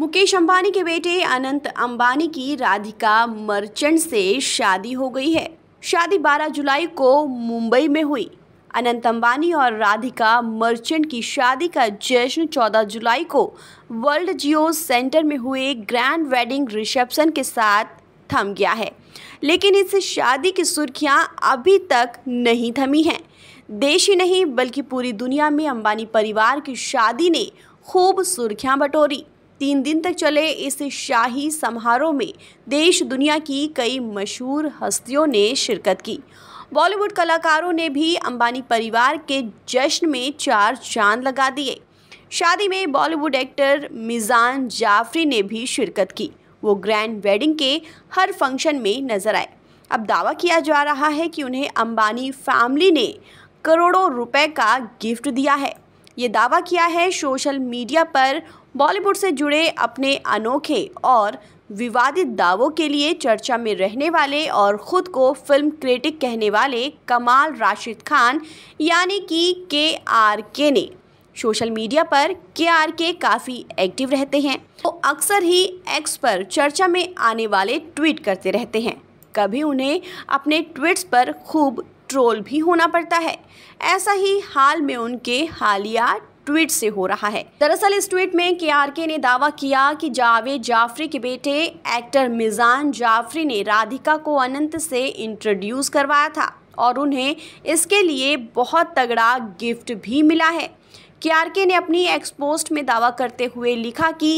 मुकेश अंबानी के बेटे अनंत अंबानी की राधिका मर्चेंट से शादी हो गई है शादी 12 जुलाई को मुंबई में हुई अनंत अंबानी और राधिका मर्चेंट की शादी का जश्न 14 जुलाई को वर्ल्ड जियो सेंटर में हुए ग्रैंड वेडिंग रिसेप्शन के साथ थम गया है लेकिन इस शादी की सुर्खियां अभी तक नहीं थमी हैं देश ही नहीं बल्कि पूरी दुनिया में अंबानी परिवार की शादी ने खूब सुर्खियां बटोरी तीन दिन तक चले इस शाही समारोह में देश दुनिया की कई मशहूर हस्तियों ने शिरकत की बॉलीवुड कलाकारों ने भी अंबानी परिवार के जश्न में चार चांद लगा दिए शादी में बॉलीवुड एक्टर मिजान जाफरी ने भी शिरकत की वो ग्रैंड वेडिंग के हर फंक्शन में नजर आए अब दावा किया जा रहा है कि उन्हें अंबानी फैमिली ने करोड़ों रुपए का गिफ्ट दिया है ये दावा किया है सोशल मीडिया पर बॉलीवुड से जुड़े अपने अनोखे और विवादित दावों के लिए चर्चा में रहने वाले और ख़ुद को फिल्म क्रिटिक कहने वाले कमाल राशिद खान यानी कि के आर के ने सोशल मीडिया पर के आर के काफ़ी एक्टिव रहते हैं वो तो अक्सर ही एक्स पर चर्चा में आने वाले ट्वीट करते रहते हैं कभी उन्हें अपने ट्वीट्स पर खूब ट्रोल भी होना पड़ता है ऐसा ही हाल में उनके हालिया ट्वीट से हो रहा है दरअसल इस ट्वीट में के ने दावा किया कि जावेद जाफरी के बेटे एक्टर मिजान जाफरी ने राधिका को अनंत से इंट्रोड्यूस करवाया था और उन्हें इसके लिए बहुत तगड़ा गिफ्ट भी मिला है केआरके ने अपनी एक्सपोस्ट में दावा करते हुए लिखा कि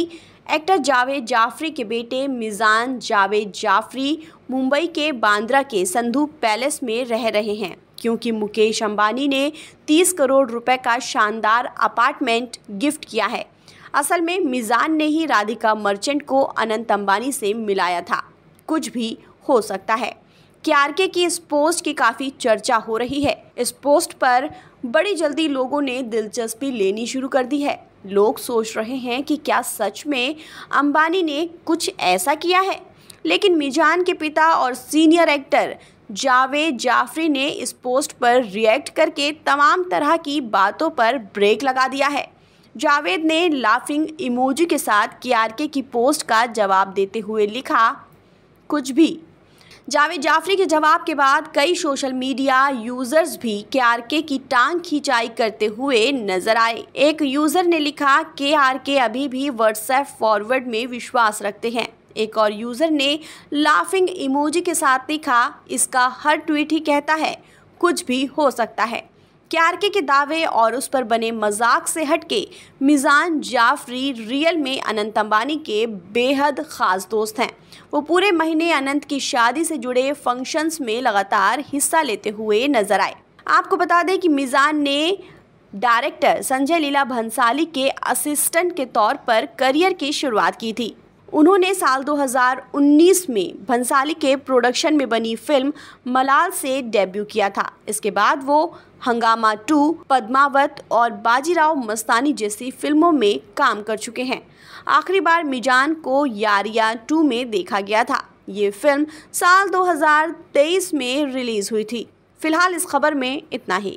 एक्टर जावेद जाफरी के बेटे मिज़ान जावेद जाफरी मुंबई के बांद्रा के संधू पैलेस में रह रहे हैं क्योंकि मुकेश अंबानी ने 30 करोड़ रुपए का शानदार अपार्टमेंट गिफ्ट किया है असल में मिज़ान ने ही राधिका मर्चेंट को अनंत अंबानी से मिलाया था कुछ भी हो सकता है क्यारके की इस पोस्ट की काफ़ी चर्चा हो रही है इस पोस्ट पर बड़ी जल्दी लोगों ने दिलचस्पी लेनी शुरू कर दी है लोग सोच रहे हैं कि क्या सच में अंबानी ने कुछ ऐसा किया है लेकिन मिजान के पिता और सीनियर एक्टर जावेद जाफरी ने इस पोस्ट पर रिएक्ट करके तमाम तरह की बातों पर ब्रेक लगा दिया है जावेद ने लाफिंग इमोजी के साथ कियारके की पोस्ट का जवाब देते हुए लिखा कुछ भी जावेद जाफरी के जवाब के बाद कई सोशल मीडिया यूजर्स भी केआरके की टांग खिंचाई करते हुए नजर आए एक यूजर ने लिखा केआरके अभी भी व्हाट्सएप फॉरवर्ड में विश्वास रखते हैं एक और यूजर ने लाफिंग इमोजी के साथ लिखा इसका हर ट्वीट ही कहता है कुछ भी हो सकता है क्यारके के दावे और उस पर बने मजाक से हटके मिज़ान जाफरी रियल में अनंत अंबानी के बेहद ख़ास दोस्त हैं वो पूरे महीने अनंत की शादी से जुड़े फंक्शंस में लगातार हिस्सा लेते हुए नजर आए आपको बता दें कि मिज़ान ने डायरेक्टर संजय लीला भंसाली के असिस्टेंट के तौर पर करियर की शुरुआत की थी उन्होंने साल 2019 में भंसाली के प्रोडक्शन में बनी फिल्म मलाल से डेब्यू किया था इसके बाद वो हंगामा टू पद्मावत और बाजीराव मस्तानी जैसी फिल्मों में काम कर चुके हैं आखिरी बार मिजान को यारिया टू में देखा गया था ये फिल्म साल 2023 में रिलीज हुई थी फिलहाल इस खबर में इतना ही